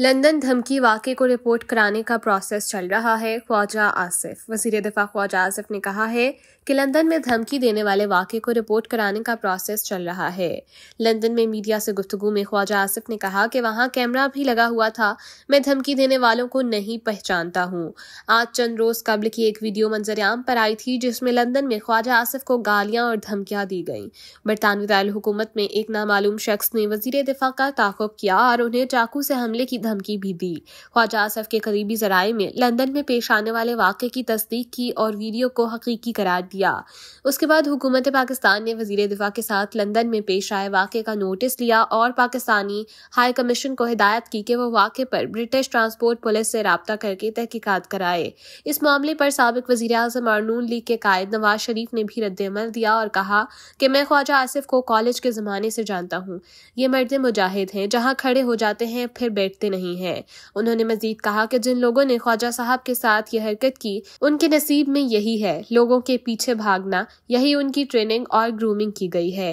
London धमकी वाक़े को रिपोर्ट कराने का प्रोसेस चल रहा है ख्वाजा आसिफ वजीर दिफा ख्वाजा आसिफ ने कहा है कि लंदन में धमकी देने वाले वाक़े को रिपोर्ट कराने का प्रोसेस चल रहा है लंदन में मीडिया से गुफ्तगु में ख्वाजा आसिफ ने कहा कि वहाँ कैमरा भी लगा हुआ था मैं धमकी देने वालों को नहीं पहचानता हूँ आज चंद रोज़ कबल की एक वीडियो मंजरआम पर आई थी जिसमें लंदन में ख्वाजा आसिफ को गालियाँ और धमकियाँ दी गई बरतानवी हुकूमत में एक नामालूम शख्स ने वजीर दिफा का ताकुब किया और उन्हें चाकू से हमले की धमकी भी दी ख्वाजा आसफ के करीबी जराये में लंदन में पेश आने वाले वाक़े की तस्दीक की और वीडियो को हकीकी करार दिया उसके बाद हुकूमत पाकिस्तान ने वजीर दिफा के साथ लंदन में पेश आए वाक़े का नोटिस लिया और पाकिस्तानी हाई कमीशन को हिदायत की कि वह वाक़े पर ब्रिटिश ट्रांसपोर्ट पुलिस से रबता करके तहकीकत कराए इस मामले पर सबक वजी अजम और नून लीग के कायद नवाज शरीफ ने भी रद्दमल दिया और कहा कि मैं ख्वाजा आसिफ को कॉलेज के ज़माने से जानता हूँ ये मर्द मुजाहिद हैं जहाँ खड़े हो जाते हैं फिर बैठते नहीं है उन्होंने मजीद कहा कि जिन लोगों ने ख्वाजा साहब के साथ यह हरकत की उनके नसीब में यही है लोगों के पीछे भागना यही उनकी ट्रेनिंग और ग्रूमिंग की गई है